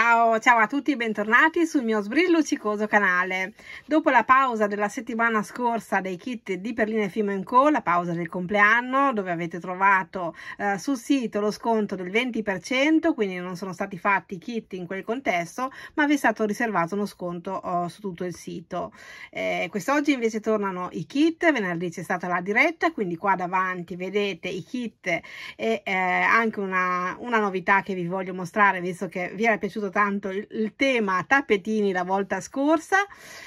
Ciao, ciao, a tutti e bentornati sul mio sbrillucicoso canale. Dopo la pausa della settimana scorsa dei kit di Perline Fimo Co, la pausa del compleanno, dove avete trovato eh, sul sito lo sconto del 20%, quindi non sono stati fatti i kit in quel contesto, ma vi è stato riservato uno sconto oh, su tutto il sito. Eh, quest'oggi invece tornano i kit, venerdì c'è stata la diretta, quindi qua davanti vedete i kit e eh, anche una, una novità che vi voglio mostrare, visto che vi era piaciuto ripetuto tanto il, il tema tappetini la volta scorsa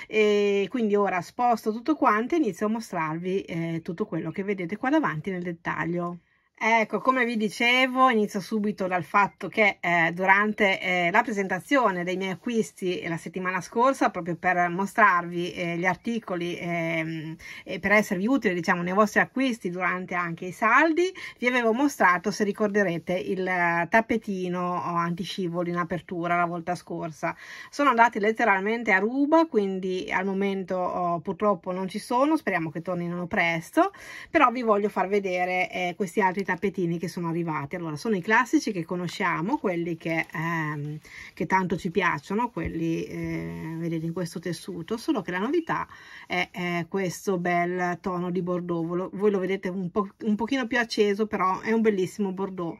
e quindi ora sposto tutto quanto e inizio a mostrarvi eh, tutto quello che vedete qua davanti nel dettaglio. Ecco, come vi dicevo, inizio subito dal fatto che eh, durante eh, la presentazione dei miei acquisti la settimana scorsa, proprio per mostrarvi eh, gli articoli ehm, e per esservi utile, diciamo, nei vostri acquisti durante anche i saldi, vi avevo mostrato, se ricorderete, il eh, tappetino antiscivoli in apertura la volta scorsa. Sono andati letteralmente a ruba, quindi al momento oh, purtroppo non ci sono, speriamo che tornino presto, però vi voglio far vedere eh, questi altri tappetini tappetini che sono arrivati allora sono i classici che conosciamo quelli che, ehm, che tanto ci piacciono quelli eh, vedete in questo tessuto solo che la novità è, è questo bel tono di bordeaux voi lo vedete un, po un pochino più acceso però è un bellissimo bordeaux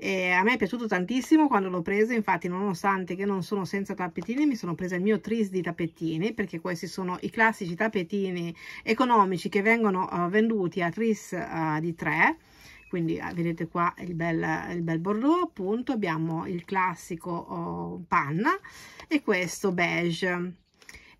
e a me è piaciuto tantissimo quando l'ho preso infatti nonostante che non sono senza tappetini mi sono presa il mio tris di tappetini perché questi sono i classici tappetini economici che vengono uh, venduti a tris uh, di 3 quindi ah, vedete qua il bel, il bel bordeaux appunto abbiamo il classico oh, panna e questo beige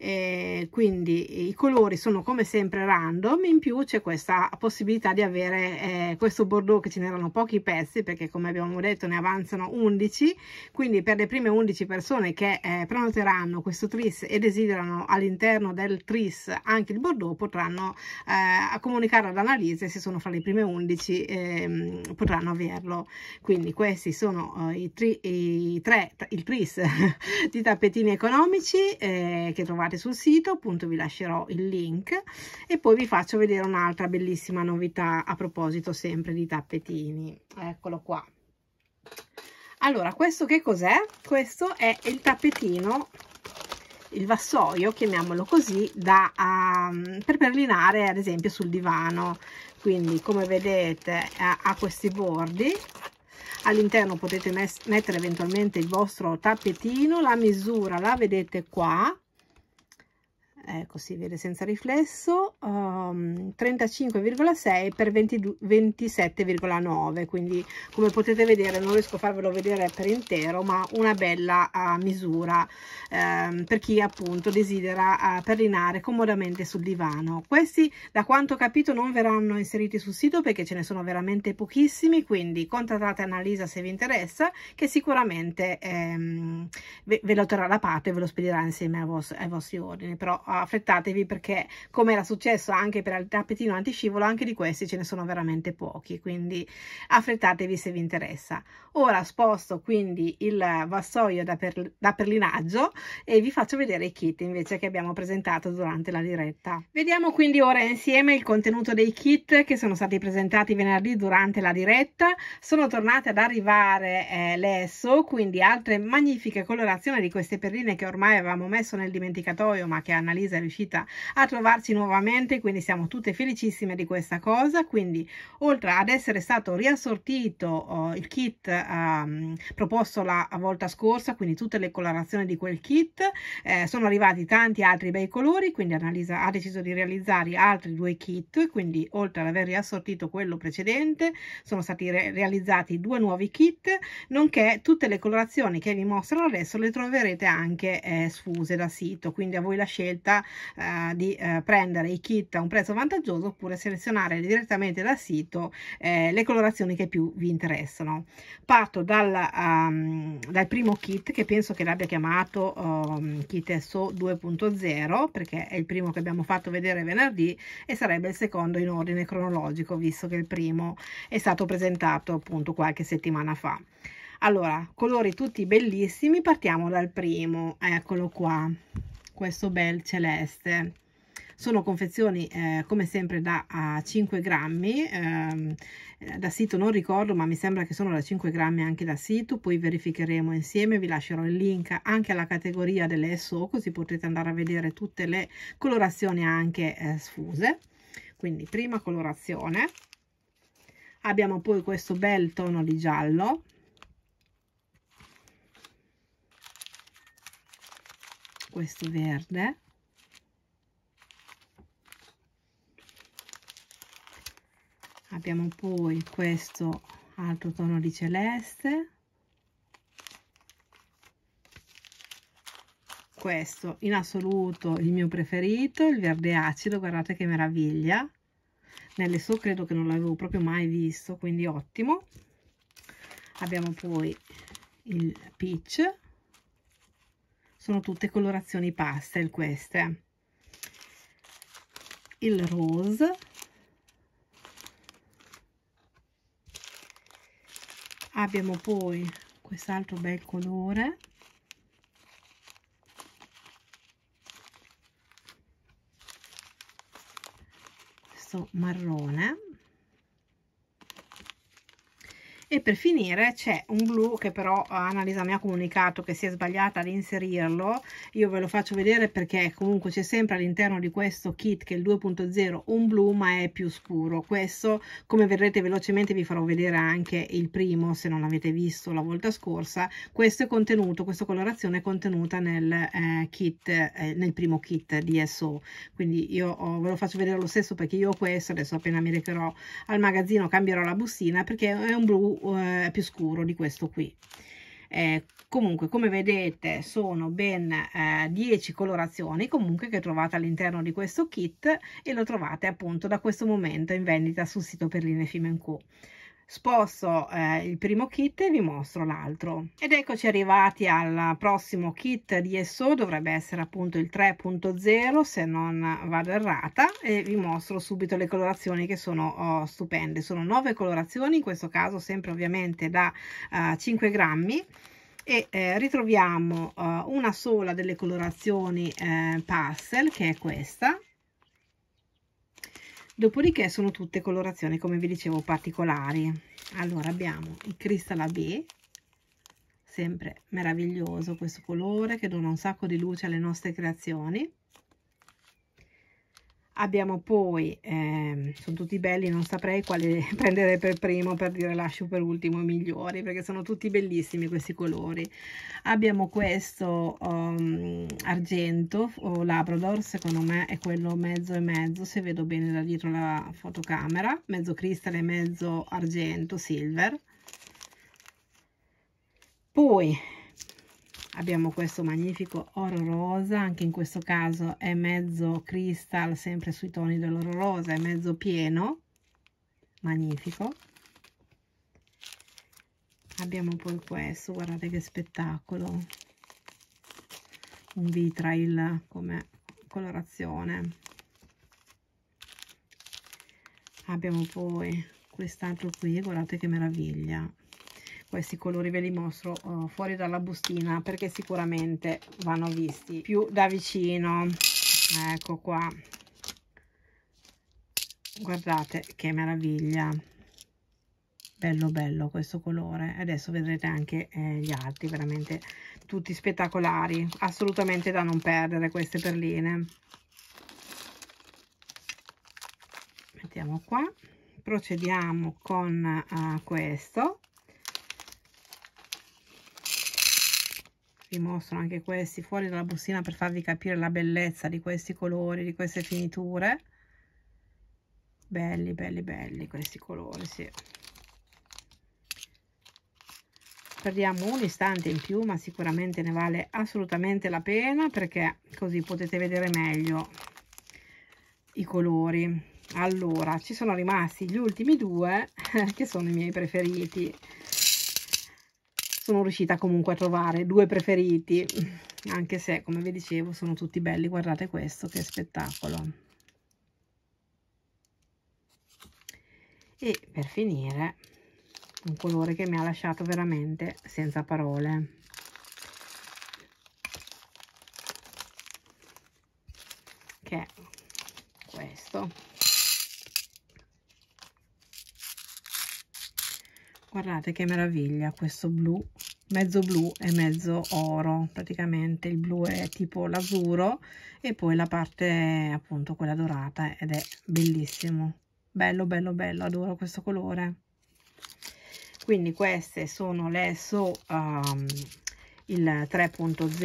eh, quindi i colori sono come sempre random in più c'è questa possibilità di avere eh, questo bordeaux che ce n'erano pochi pezzi perché come abbiamo detto ne avanzano 11 quindi per le prime 11 persone che eh, prenoteranno questo tris e desiderano all'interno del tris anche il bordeaux potranno eh, comunicare ad analisi se sono fra le prime 11 ehm, potranno averlo quindi questi sono eh, i, tri, i tre il tris di tappetini economici eh, che trovate trovate sul sito, appunto vi lascerò il link e poi vi faccio vedere un'altra bellissima novità a proposito sempre di tappetini. Eccolo qua. Allora, questo che cos'è? Questo è il tappetino il vassoio, chiamiamolo così, da, um, per perlinare ad esempio sul divano. Quindi come vedete ha, ha questi bordi, all'interno potete mettere eventualmente il vostro tappetino, la misura la vedete qua, ecco si vede senza riflesso um, ehm, 35,6 per 27,9 quindi come potete vedere non riesco a farvelo vedere per intero ma una bella uh, misura um, per chi appunto desidera uh, perlinare comodamente sul divano questi da quanto ho capito non verranno inseriti sul sito perché ce ne sono veramente pochissimi quindi contattate Annalisa se vi interessa che sicuramente um, ve, ve, lo terrà la parte e ve lo spedirà insieme ai, vos ai vostri ordini però uh, affrettatevi perché come era successo anche per il tappetino antiscivolo anche di questi ce ne sono veramente pochi quindi affrettatevi se vi interessa ora sposto quindi il vassoio da, per, da perlinaggio e vi faccio vedere i kit invece che abbiamo presentato durante la diretta vediamo quindi ora insieme il contenuto dei kit che sono stati presentati venerdì durante la diretta sono tornate ad arrivare eh, le SO quindi altre magnifiche colorazioni di queste perline che ormai avevamo messo nel dimenticatoio ma che analizzo sorpresa è riuscita a trovarci nuovamente, quindi siamo tutte felicissime di questa cosa. Quindi, oltre ad essere stato riassortito uh, il kit um, proposto la volta scorsa, quindi tutte le colorazioni di quel kit, eh, sono arrivati tanti altri bei colori, quindi Annalisa ha deciso di realizzare altri due kit, quindi oltre ad aver riassortito quello precedente, sono stati re realizzati due nuovi kit, nonché tutte le colorazioni che vi mostrano adesso le troverete anche eh, sfuse da sito, quindi a voi la scelta possibilità eh, di eh, prendere i kit a un prezzo vantaggioso oppure selezionare direttamente dal sito eh, le colorazioni che più vi interessano. Parto dal, um, dal primo kit che penso che l'abbia chiamato um, kit SO 2.0 perché è il primo che abbiamo fatto vedere venerdì e sarebbe il secondo in ordine cronologico visto che il primo è stato presentato appunto qualche settimana fa. Allora, colori tutti bellissimi, partiamo dal primo, eccolo qua questo bel celeste sono confezioni eh, come sempre da 5 grammi ehm, eh, da sito non ricordo ma mi sembra che sono da 5 grammi anche da sito poi verificheremo insieme vi lascerò il link anche alla categoria delle SO così potete andare a vedere tutte le colorazioni anche eh, sfuse quindi prima colorazione abbiamo poi questo bel tono di giallo questo verde abbiamo poi questo altro tono di celeste questo in assoluto il mio preferito il verde acido guardate che meraviglia nelle so credo che non l'avevo proprio mai visto quindi ottimo abbiamo poi il peach sono tutte colorazioni pastel queste il rose abbiamo poi quest'altro bel colore marrone e per finire c'è un blu che però Annalisa mi ha comunicato che si è sbagliata ad inserirlo io ve lo faccio vedere perché comunque c'è sempre all'interno di questo kit che è il 2.0 un blu ma è più scuro questo come vedrete velocemente vi farò vedere anche il primo se non l'avete visto la volta scorsa questo è contenuto questa colorazione è contenuta nel eh, kit eh, nel primo kit di SO quindi io oh, ve lo faccio vedere lo stesso perché io ho questo adesso appena mi recherò al magazzino cambierò la bustina perché è un blu eh, più scuro di questo qui eh, comunque come vedete sono ben eh, 10 colorazioni comunque che trovate all'interno di questo kit e lo trovate appunto da questo momento in vendita sul sito per l'inefime in sposto eh, il primo kit e vi mostro l'altro ed eccoci arrivati al prossimo kit di ESO dovrebbe essere appunto il 3.0 se non vado errata e vi mostro subito le colorazioni che sono oh, stupende sono nove colorazioni in questo caso sempre ovviamente da uh, eh, 5 grammi e eh, ritroviamo uh, una sola delle colorazioni eh, pastel che è questa dopodiché sono tutte colorazioni come vi dicevo particolari allora abbiamo il cristalla B sempre meraviglioso questo colore che dona un sacco di luce alle nostre creazioni Abbiamo poi, ehm, sono tutti belli, non saprei quale prendere per primo per dire lascio per ultimo i migliori, perché sono tutti bellissimi questi colori. Abbiamo questo um, argento o labrador, secondo me è quello mezzo e mezzo, se vedo bene da dietro la fotocamera, mezzo cristallo e mezzo argento, silver. Poi abbiamo questo magnifico oro rosa anche in questo caso è mezzo cristal sempre sui toni dell'oro rosa è mezzo pieno magnifico abbiamo poi questo guardate che spettacolo un vitrail come colorazione abbiamo poi quest'altro qui guardate che meraviglia questi colori ve li mostro oh, fuori dalla bustina perché sicuramente vanno visti più da vicino ecco qua guardate che meraviglia bello bello questo colore adesso vedrete anche eh, gli altri veramente tutti spettacolari assolutamente da non perdere queste perline mettiamo qua procediamo con uh, questo vi mostro anche questi fuori dalla bustina per farvi capire la bellezza di questi colori di queste finiture belli belli belli questi colori sì perdiamo un istante in più ma sicuramente ne vale assolutamente la pena perché così potete vedere meglio i colori allora ci sono rimasti gli ultimi due che sono i miei preferiti sono riuscita comunque a trovare due preferiti anche se come vi dicevo sono tutti belli guardate questo che spettacolo e per finire un colore che mi ha lasciato veramente senza parole che è questo guardate che meraviglia questo blu mezzo blu e mezzo oro praticamente il blu è tipo l'azzurro e poi la parte appunto quella dorata ed è bellissimo bello bello bello adoro questo colore quindi queste sono le so um, il 3.0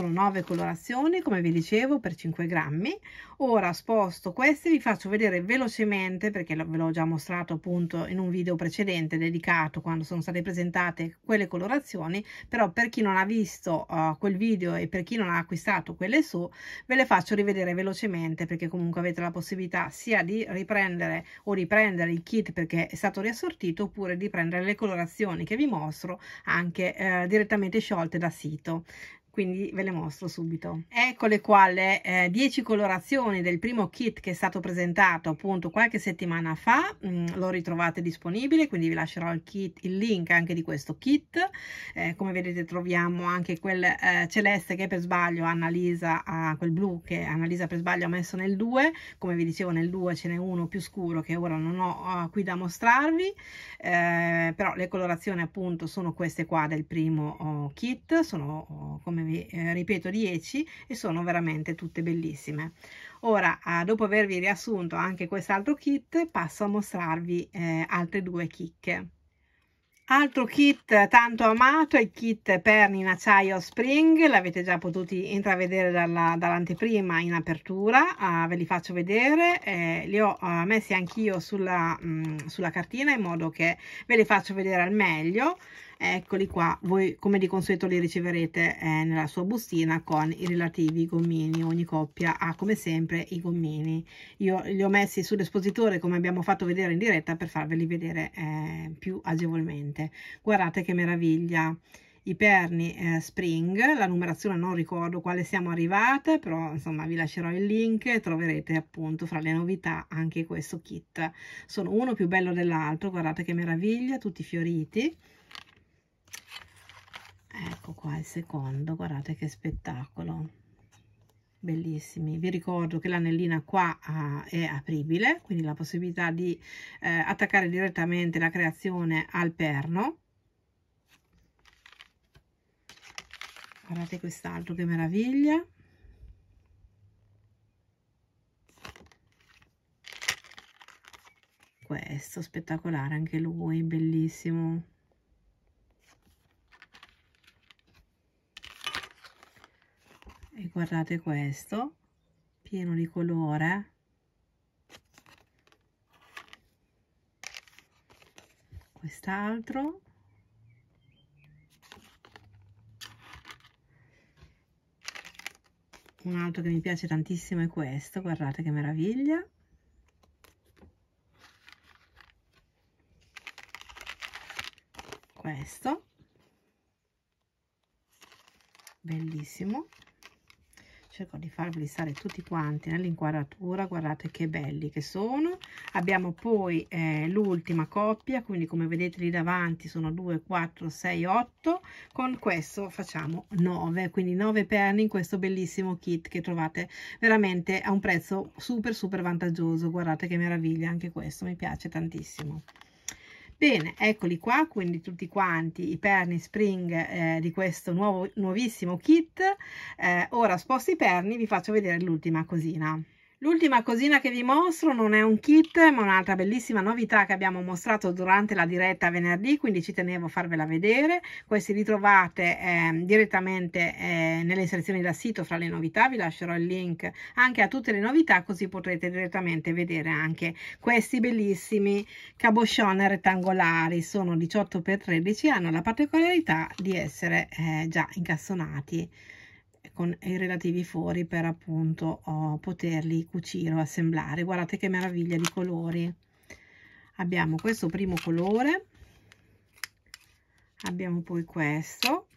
sono 9 colorazioni come vi dicevo per 5 grammi ora sposto queste vi faccio vedere velocemente perché ve l'ho già mostrato appunto in un video precedente dedicato quando sono state presentate quelle colorazioni però per chi non ha visto uh, quel video e per chi non ha acquistato quelle su ve le faccio rivedere velocemente perché comunque avete la possibilità sia di riprendere o riprendere il kit perché è stato riassortito oppure di prendere le colorazioni che vi mostro anche eh, direttamente sciolte da sito quindi ve le mostro subito. Eccole qua le eh, 10 colorazioni del primo kit che è stato presentato appunto qualche settimana fa, mm, lo ritrovate disponibile, quindi vi lascerò il, kit, il link anche di questo kit. Eh, come vedete troviamo anche quel eh, celeste che per sbaglio Annalisa, ha, quel blu che Annalisa per sbaglio ha messo nel 2, come vi dicevo nel 2 ce n'è uno più scuro che ora non ho uh, qui da mostrarvi, eh, però le colorazioni appunto sono queste qua del primo oh, kit, sono oh, come vi eh, ripeto 10 e sono veramente tutte bellissime. Ora, ah, dopo avervi riassunto anche quest'altro kit, passo a mostrarvi eh, altre due chicche. Altro kit tanto amato è il kit Perni in acciaio Spring, l'avete già potuti intravedere dall'anteprima dall in apertura, uh, ve li faccio vedere, eh, li ho uh, messi anch'io sulla, mm, sulla cartina in modo che ve li faccio vedere al meglio eccoli qua voi come di consueto li riceverete eh, nella sua bustina con i relativi gommini ogni coppia ha come sempre i gommini io li ho messi sull'espositore come abbiamo fatto vedere in diretta per farveli vedere eh, più agevolmente guardate che meraviglia i perni eh, spring la numerazione non ricordo quale siamo arrivate però insomma vi lascerò il link troverete appunto fra le novità anche questo kit sono uno più bello dell'altro guardate che meraviglia tutti fioriti ecco qua il secondo guardate che spettacolo bellissimi vi ricordo che l'anellina qua ah, è apribile quindi la possibilità di eh, attaccare direttamente la creazione al perno guardate quest'altro che meraviglia questo spettacolare anche lui bellissimo e guardate questo pieno di colore quest'altro un altro che mi piace tantissimo è questo guardate che meraviglia questo bellissimo cerco di farveli stare tutti quanti nell'inquadratura guardate che belli che sono abbiamo poi eh, l'ultima coppia quindi come vedete lì davanti sono 2 4 6 8 con questo facciamo 9 quindi 9 perni in questo bellissimo kit che trovate veramente a un prezzo super super vantaggioso guardate che meraviglia anche questo mi piace tantissimo Bene, eccoli qua, quindi tutti quanti i perni spring eh, di questo nuovo, nuovissimo kit. Eh, ora sposto i perni, vi faccio vedere l'ultima cosina. L'ultima cosina che vi mostro non è un kit, ma un'altra bellissima novità che abbiamo mostrato durante la diretta venerdì, quindi ci tenevo a farvela vedere. Questi li trovate eh, direttamente eh, nelle selezioni da sito fra le novità, vi lascerò il link anche a tutte le novità, così potrete direttamente vedere anche questi bellissimi cabochon rettangolari. Sono 18x13 e hanno la particolarità di essere eh, già incastonati con i relativi fori per appunto oh, poterli cucire o assemblare guardate che meraviglia di colori abbiamo questo primo colore abbiamo poi questo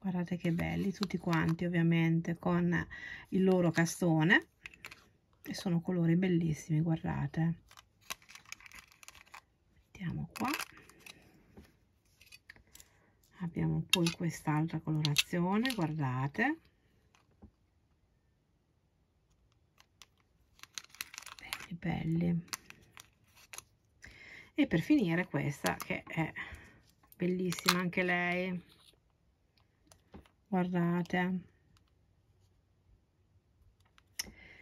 guardate che belli tutti quanti ovviamente con il loro castone e sono colori bellissimi guardate mettiamo qua abbiamo poi quest'altra colorazione guardate belli belli e per finire questa che è bellissima anche lei guardate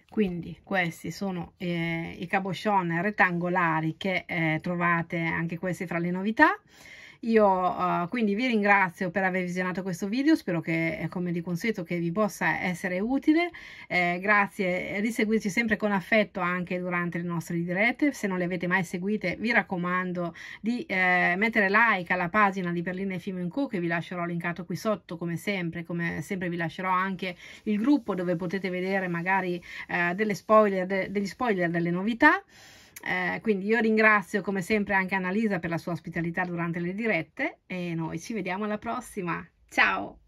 quindi questi sono eh, i cabochon rettangolari che eh, trovate anche questi fra le novità io uh, quindi vi ringrazio per aver visionato questo video, spero che eh, come di consueto che vi possa essere utile, eh, grazie di eh, seguirci sempre con affetto anche durante le nostre dirette, se non le avete mai seguite vi raccomando di eh, mettere like alla pagina di Berlina e Film Co che vi lascerò linkato qui sotto come sempre, come sempre vi lascerò anche il gruppo dove potete vedere magari eh, delle spoiler, de degli spoiler delle novità. Eh, quindi io ringrazio come sempre anche Annalisa per la sua ospitalità durante le dirette e noi ci vediamo alla prossima. Ciao!